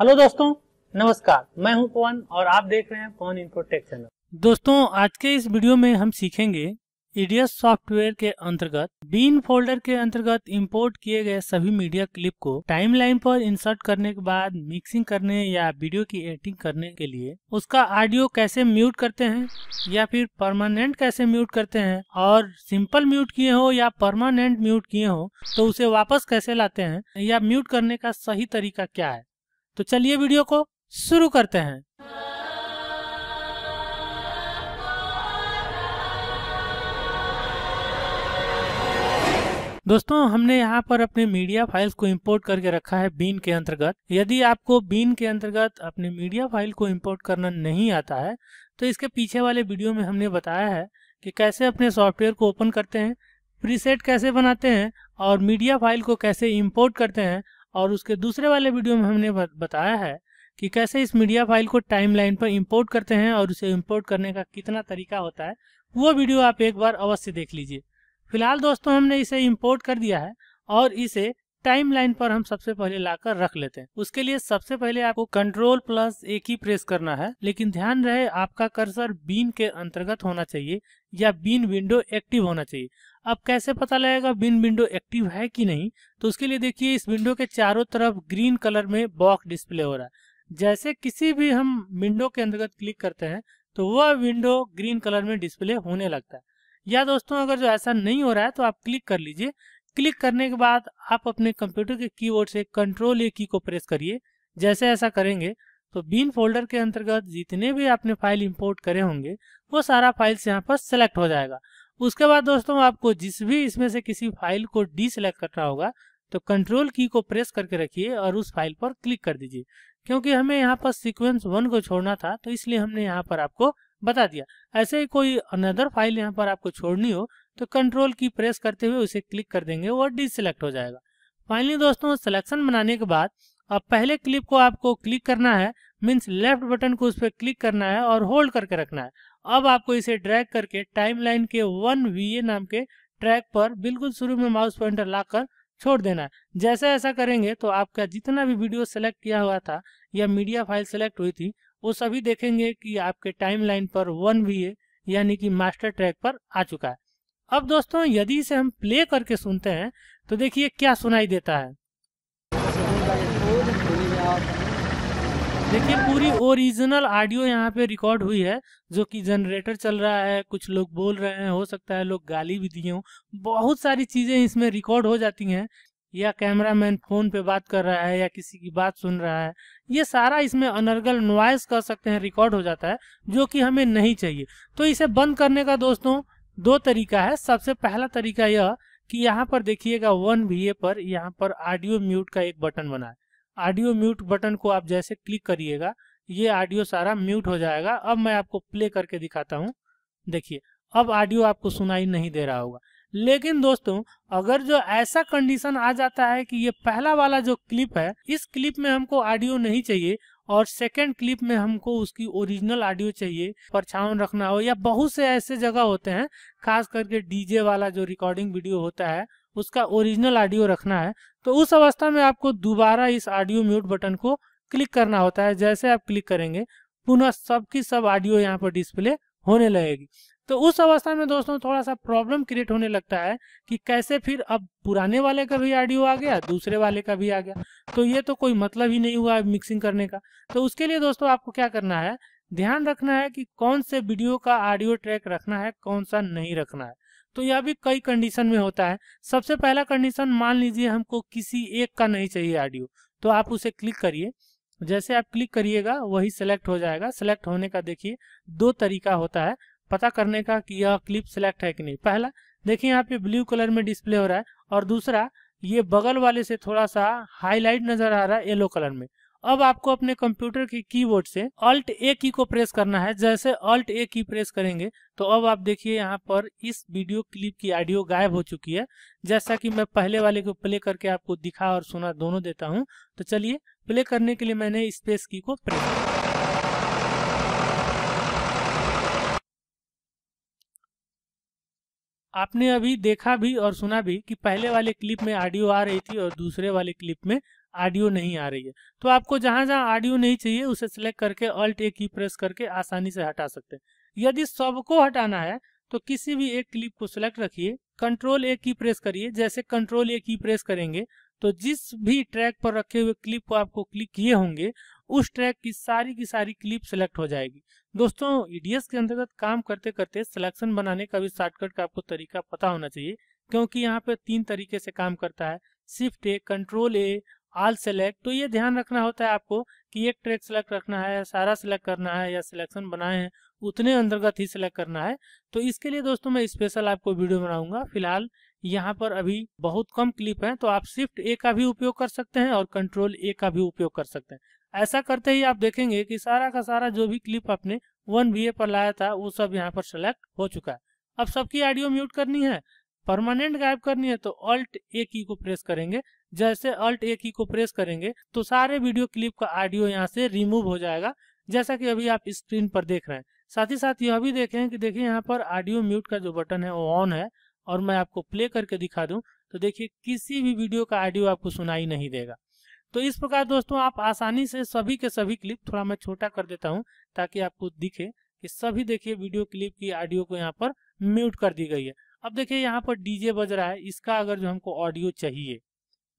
hello दोस्तों नमस्कार मैं हूं पवन और आप देख रहे हैं पवन इन्फोटेक चैनल दोस्तों आज के इस वीडियो में हम सीखेंगे ईडीएस सॉफ्टवेयर के अंतर्गत बीन फोल्डर के अंतर्गत इंपोर्ट किए गए सभी मीडिया क्लिप को टाइमलाइन पर इंसर्ट करने के बाद मिक्सिंग करने या वीडियो की एडिटिंग करने के लिए उसका ऑडियो कैसे म्यूट करते हैं या फिर परमानेंट कैसे म्यूट करते हैं और सिंपल म्यूट किए हो या परमानेंट म्यूट किए हो तो उसे वापस कैसे लाते हैं या म्यूट करने का सही तरीका क्या है तो चलिए वीडियो को शुरू करते हैं दोस्तों हमने यहाँ पर अपने मीडिया फाइल्स को इंपोर्ट करके रखा है बीन के अंतर्गत यदि आपको बीन के अंतर्गत अपने मीडिया फाइल को इंपोर्ट करना नहीं आता है तो इसके पीछे वाले वीडियो में हमने बताया है कि कैसे अपने सॉफ्टवेयर को ओपन करते हैं प्रीसेट कैसे बनाते हैं और मीडिया फाइल को कैसे इंपोर्ट करते हैं और उसके दूसरे वाले वीडियो में हमने बताया है कि कैसे इस मीडिया फाइल को टाइमलाइन पर इंपोर्ट करते हैं और उसे इंपोर्ट करने का कितना तरीका होता है वो वीडियो आप एक बार अवश्य देख लीजिए फिलहाल दोस्तों हमने इसे इंपोर्ट कर दिया है और इसे टाइमलाइन पर हम सबसे पहले लाकर रख लेते हैं उसके लिए सबसे पहले आपको कंट्रोल प्लस एक ही प्रेस करना है लेकिन ध्यान रहे आपका कर्सर बीन के अंतर्गत होना चाहिए या बीन विंडो एक्टिव होना चाहिए अब कैसे पता लगेगा बिन विंडो एक्टिव है कि नहीं तो उसके लिए देखिए इस विंडो के चारों तरफ ग्रीन कलर में बॉक्स डिस्प्ले हो रहा है जैसे किसी भी हम विंडो के अंतर्गत क्लिक करते हैं तो वह विंडो ग्रीन कलर में डिस्प्ले होने लगता है या दोस्तों अगर जो ऐसा नहीं हो रहा है तो आप क्लिक कर लीजिए क्लिक करने के बाद आप अपने कंप्यूटर के कीबोर्ड से कंट्रोल ए की को प्रेस करिए जैसे ऐसा करेंगे तो बीन फोल्डर के अंतर्गत जितने भी आपने फाइल इंपोर्ट करे होंगे वो सारा फाइल्स यहाँ पर सेलेक्ट हो जाएगा उसके बाद दोस्तों आपको जिस भी इसमें से किसी फाइल को डी सेलेक्ट करना होगा तो कंट्रोल की को प्रेस करके रखिए और उस फाइल पर क्लिक कर दीजिए क्योंकि हमें यहाँ पर सीक्वेंस वन को छोड़ना था तो इसलिए हमने यहाँ पर आपको बता दिया ऐसे ही कोई अनदर फाइल यहाँ पर आपको छोड़नी हो तो कंट्रोल की प्रेस करते हुए उसे क्लिक कर देंगे और सेलेक्ट हो जाएगा फाइनली दोस्तों सिलेक्शन बनाने के बाद अब पहले क्लिप को आपको क्लिक करना है मीन्स लेफ्ट बटन को उस पर क्लिक करना है और होल्ड करके रखना है अब आपको इसे ड्रैग करके टाइमलाइन के वन वी नाम के ट्रैक पर बिल्कुल शुरू में माउस पॉइंटर लाकर छोड़ देना है जैसे ऐसा करेंगे तो आपका जितना भी वीडियो सेलेक्ट किया हुआ था या मीडिया फाइल सेलेक्ट हुई थी वो सभी देखेंगे कि आपके टाइमलाइन पर वन वी यानी कि मास्टर ट्रैक पर आ चुका है अब दोस्तों यदि इसे हम प्ले करके सुनते हैं तो देखिए क्या सुनाई देता है देखिए पूरी ओरिजिनल ऑडियो यहाँ पे रिकॉर्ड हुई है जो कि जनरेटर चल रहा है कुछ लोग बोल रहे हैं हो सकता है लोग गाली भी दिए हों बहुत सारी चीज़ें इसमें रिकॉर्ड हो जाती हैं या कैमरा मैन फोन पे बात कर रहा है या किसी की बात सुन रहा है ये सारा इसमें अनर्गल नॉइस कर सकते हैं रिकॉर्ड हो जाता है जो कि हमें नहीं चाहिए तो इसे बंद करने का दोस्तों दो तरीका है सबसे पहला तरीका यह कि यहाँ पर देखिएगा वन वी पर यहाँ पर ऑडियो म्यूट का एक बटन बना है ऑडियो म्यूट बटन को आप जैसे क्लिक करिएगा ये ऑडियो सारा म्यूट हो जाएगा अब मैं आपको प्ले करके दिखाता हूँ देखिए अब ऑडियो आपको सुनाई नहीं दे रहा होगा लेकिन दोस्तों अगर जो ऐसा कंडीशन आ जाता है कि ये पहला वाला जो क्लिप है इस क्लिप में हमको ऑडियो नहीं चाहिए और सेकेंड क्लिप में हमको उसकी ओरिजिनल ऑडियो चाहिए परछावन रखना हो या बहुत से ऐसे जगह होते हैं खास करके डीजे वाला जो रिकॉर्डिंग वीडियो होता है उसका ओरिजिनल ऑडियो रखना है तो उस अवस्था में आपको दोबारा इस ऑडियो म्यूट बटन को क्लिक करना होता है जैसे आप क्लिक करेंगे पुनः सबकी सब ऑडियो यहाँ पर डिस्प्ले होने लगेगी तो उस अवस्था में दोस्तों थोड़ा सा प्रॉब्लम क्रिएट होने लगता है कि कैसे फिर अब पुराने वाले का भी ऑडियो आ गया दूसरे वाले का भी आ गया तो ये तो कोई मतलब ही नहीं हुआ मिक्सिंग करने का तो उसके लिए दोस्तों आपको क्या करना है ध्यान रखना है कि कौन से वीडियो का ऑडियो ट्रैक रखना है कौन सा नहीं रखना है तो यह भी कई कंडीशन में होता है सबसे पहला कंडीशन मान लीजिए हमको किसी एक का नहीं चाहिए ऑडियो तो आप उसे क्लिक करिए जैसे आप क्लिक करिएगा वही सिलेक्ट हो जाएगा सिलेक्ट होने का देखिए दो तरीका होता है पता करने का कि यह क्लिप सिलेक्ट है कि नहीं पहला देखिए यहाँ पे ब्लू कलर में डिस्प्ले हो रहा है और दूसरा ये बगल वाले से थोड़ा सा हाईलाइट नजर आ रहा है येलो कलर में अब आपको अपने कंप्यूटर की कीबोर्ड से अल्ट ए की को प्रेस करना है जैसे अल्ट ए की प्रेस करेंगे तो अब आप देखिए यहाँ पर इस वीडियो क्लिप की ऑडियो गायब हो चुकी है जैसा कि मैं पहले वाले को प्ले करके आपको दिखा और सुना दोनों देता हूँ तो चलिए प्ले करने के लिए मैंने स्पेस की को प्रेस किया आपने अभी देखा भी और सुना भी कि पहले वाले क्लिप में ऑडियो आ रही थी और दूसरे वाले क्लिप में ऑडियो नहीं आ रही है तो आपको जहाँ जहाँ ऑडियो नहीं चाहिए उसे सिलेक्ट करके अल्ट ए की प्रेस करके आसानी से हटा सकते हैं यदि सबको हटाना है तो किसी भी एक क्लिप को सिलेक्ट रखिए कंट्रोल ए की प्रेस करिए जैसे कंट्रोल ए की प्रेस करेंगे तो जिस भी ट्रैक पर रखे हुए क्लिप को आपको क्लिक किए होंगे उस ट्रैक की सारी की सारी क्लिप सिलेक्ट हो जाएगी दोस्तों ईडीएस के अंतर्गत काम करते करते सिलेक्शन बनाने का भी शॉर्टकट का आपको तरीका पता होना चाहिए क्योंकि यहाँ पे तीन तरीके से काम करता है shift A control A all select तो ये ध्यान रखना होता है आपको कि एक ट्रैक सेलेक्ट रखना है या सारा सेलेक्ट करना है या सिलेक्शन बनाए हैं उतने अंतर्गत ही सिलेक्ट करना है तो इसके लिए दोस्तों मैं स्पेशल आपको वीडियो बनाऊंगा फिलहाल यहाँ पर अभी बहुत कम क्लिप है तो आप शिफ्ट ए का भी उपयोग कर सकते हैं और कंट्रोल ए का भी उपयोग कर सकते हैं ऐसा करते ही आप देखेंगे कि सारा का सारा जो भी क्लिप आपने वन बी पर लाया था वो सब यहाँ पर सेलेक्ट हो चुका है अब सबकी ऑडियो म्यूट करनी है परमानेंट गायब करनी है तो अल्ट ए की को प्रेस करेंगे जैसे अल्ट ए की को प्रेस करेंगे तो सारे वीडियो क्लिप का ऑडियो यहाँ से रिमूव हो जाएगा जैसा कि अभी आप स्क्रीन पर देख रहे हैं साथ ही साथ यह भी देखें कि देखिए यहाँ पर ऑडियो म्यूट का जो बटन है वो ऑन है और मैं आपको प्ले करके दिखा दूं तो देखिए किसी भी वीडियो का ऑडियो आपको सुनाई नहीं देगा तो इस प्रकार दोस्तों आप आसानी से सभी के सभी क्लिप थोड़ा मैं छोटा कर देता हूँ ताकि आपको दिखे कि सभी देखिए वीडियो क्लिप की ऑडियो को यहाँ पर म्यूट कर दी गई है अब देखिए यहाँ पर डीजे बज रहा है इसका अगर जो हमको ऑडियो चाहिए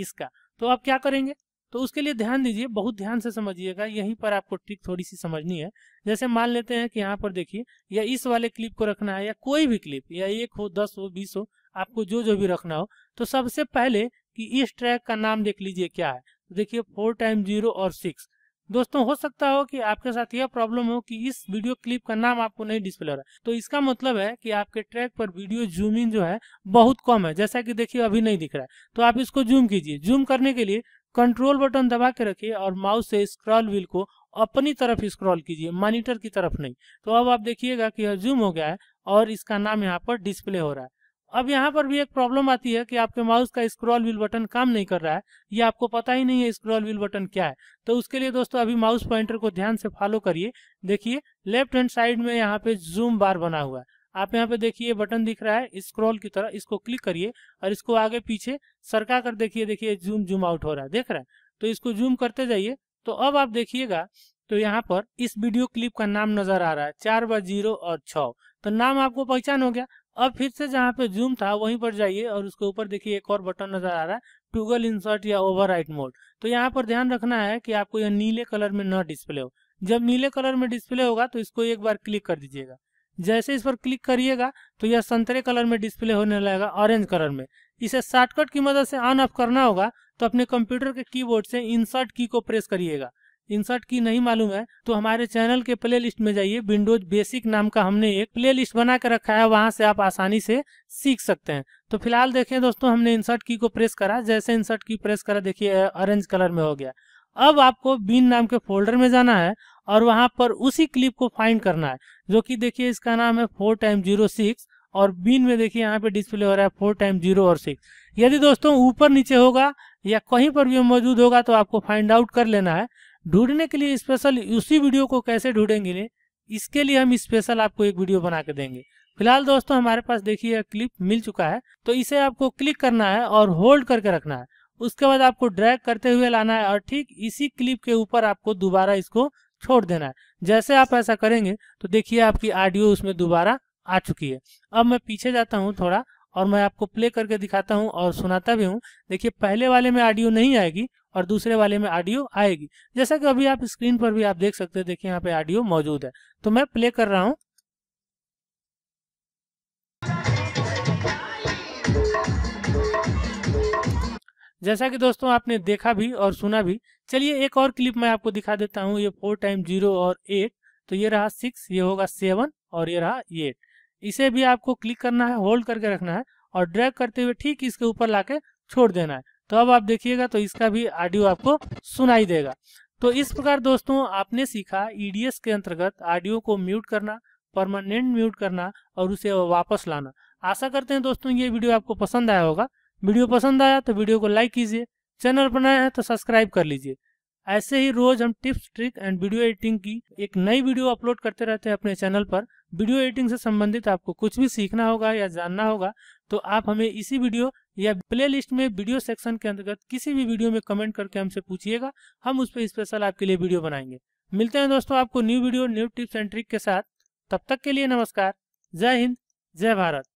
इसका तो आप क्या करेंगे तो उसके लिए ध्यान दीजिए बहुत ध्यान से समझिएगा यहीं पर आपको ट्रिक थोड़ी सी समझनी है जैसे मान लेते हैं कि यहाँ पर देखिए या इस वाले क्लिप को रखना है या कोई भी क्लिप या एक हो दस हो बीस हो आपको जो जो भी रखना हो तो सबसे पहले कि इस ट्रैक का नाम देख लीजिए क्या है देखिए फोर टाइम जीरो और सिक्स दोस्तों हो सकता हो कि आपके साथ यह प्रॉब्लम हो कि इस वीडियो क्लिप का नाम आपको नहीं डिस्प्ले हो रहा है तो इसका मतलब है कि आपके ट्रैक पर वीडियो जूम इन जो है बहुत कम है जैसा कि देखिए अभी नहीं दिख रहा है तो आप इसको जूम कीजिए जूम करने के लिए कंट्रोल बटन दबा के रखिए और माउस से स्क्रॉल व्हील को अपनी तरफ स्क्रॉल कीजिए मॉनिटर की तरफ नहीं तो अब आप देखिएगा कि यह जूम हो गया है और इसका नाम यहाँ पर डिस्प्ले हो रहा है अब यहाँ पर भी एक प्रॉब्लम आती है कि आपके माउस का स्क्रॉल व्हील बटन काम नहीं कर रहा है ये आपको पता ही नहीं है स्क्रॉल व्हील बटन क्या है तो उसके लिए दोस्तों अभी माउस पॉइंटर को ध्यान से फॉलो करिए देखिए लेफ्ट हैंड साइड में यहाँ पे जूम बार बना हुआ है आप यहाँ पे देखिए बटन दिख रहा है स्क्रॉल की तरह इसको क्लिक करिए और इसको आगे पीछे सरका कर देखिए देखिए जूम जूम आउट हो रहा है देख रहा है तो इसको जूम करते जाइए तो अब आप देखिएगा तो यहाँ पर इस वीडियो क्लिप का नाम नजर आ रहा है चार बार जीरो और छ तो नाम आपको पहचान हो गया अब फिर से जहाँ पे जूम था वहीं पर जाइए और उसके ऊपर देखिए एक और बटन नजर आ रहा है टूगल इंसर्ट या ओवर मोड तो यहाँ पर ध्यान रखना है कि आपको यह नीले कलर में न डिस्प्ले हो जब नीले कलर में डिस्प्ले होगा तो इसको एक बार क्लिक कर दीजिएगा जैसे इस पर क्लिक करिएगा तो यह संतरे कलर में डिस्प्ले होने लगेगा ऑरेंज कलर में इसे शॉर्टकट की मदद से ऑन ऑफ करना होगा तो अपने कंप्यूटर के कीबोर्ड से इंसर्ट की को प्रेस करिएगा इंसर्ट की नहीं मालूम है तो हमारे चैनल के प्ले लिस्ट में जाइए विंडोज बेसिक नाम का हमने एक प्ले लिस्ट बना कर रखा है वहां से आप आसानी से सीख सकते हैं तो फिलहाल देखें दोस्तों हमने इंसर्ट की को प्रेस करा जैसे इंसर्ट की प्रेस करा देखिए ऑरेंज कलर में हो गया अब आपको बीन नाम के फोल्डर में जाना है और वहां पर उसी क्लिप को फाइंड करना है जो कि देखिए इसका नाम है फोर टाइम जीरो सिक्स और बीन में देखिए यहाँ पे डिस्प्ले हो रहा है फोर टाइम जीरो और सिक्स यदि दोस्तों ऊपर नीचे होगा या कहीं पर भी मौजूद होगा तो आपको फाइंड आउट कर लेना है ढूंढने के लिए स्पेशल उसी वीडियो को कैसे ढूंढेंगे इसके लिए हम स्पेशल आपको एक वीडियो बना के देंगे फिलहाल दोस्तों हमारे पास देखिए क्लिप मिल चुका है तो इसे आपको क्लिक करना है और होल्ड करके रखना है उसके बाद आपको ड्रैग करते हुए लाना है और ठीक इसी क्लिप के ऊपर आपको दोबारा इसको छोड़ देना है जैसे आप ऐसा करेंगे तो देखिए आपकी ऑडियो उसमें दोबारा आ चुकी है अब मैं पीछे जाता हूँ थोड़ा और मैं आपको प्ले करके दिखाता हूँ और सुनाता भी हूँ देखिए पहले वाले में ऑडियो नहीं आएगी और दूसरे वाले में ऑडियो आएगी जैसा कि अभी आप स्क्रीन पर भी आप देख सकते हैं देखिए यहाँ पे ऑडियो मौजूद है तो मैं प्ले कर रहा हूँ जैसा कि दोस्तों आपने देखा भी और सुना भी चलिए एक और क्लिप मैं आपको दिखा देता हूँ ये फोर टाइम जीरो और एट तो ये रहा सिक्स ये होगा सेवन और ये रहा एट इसे भी आपको क्लिक करना है होल्ड करके रखना है और ड्रैग करते हुए ठीक इसके ऊपर लाके छोड़ देना है तो अब आप देखिएगा तो इसका भी ऑडियो आपको सुनाई देगा तो इस प्रकार दोस्तों आपने सीखा ईडीएस e के अंतर्गत ऑडियो को म्यूट करना परमानेंट म्यूट करना और उसे वापस लाना आशा करते हैं दोस्तों ये वीडियो आपको पसंद आया होगा वीडियो पसंद आया तो वीडियो को लाइक कीजिए चैनल बनाया है तो सब्सक्राइब कर लीजिए ऐसे ही रोज हम tips trick and video editing की एक नई वीडियो अपलोड करते रहते हैं अपने चैनल पर वीडियो एडिटिंग से संबंधित आपको कुछ भी सीखना होगा या जानना होगा तो आप हमें इसी वीडियो या प्ले लिस्ट में वीडियो सेक्शन के अंतर्गत किसी भी वीडियो में कमेंट करके हमसे पूछिएगा हम उस पर स्पेशल आपके लिए वीडियो बनाएंगे मिलते हैं दोस्तों आपको new video new tips and trick के साथ तब तक के लिए नमस्कार जय हिंद जय भारत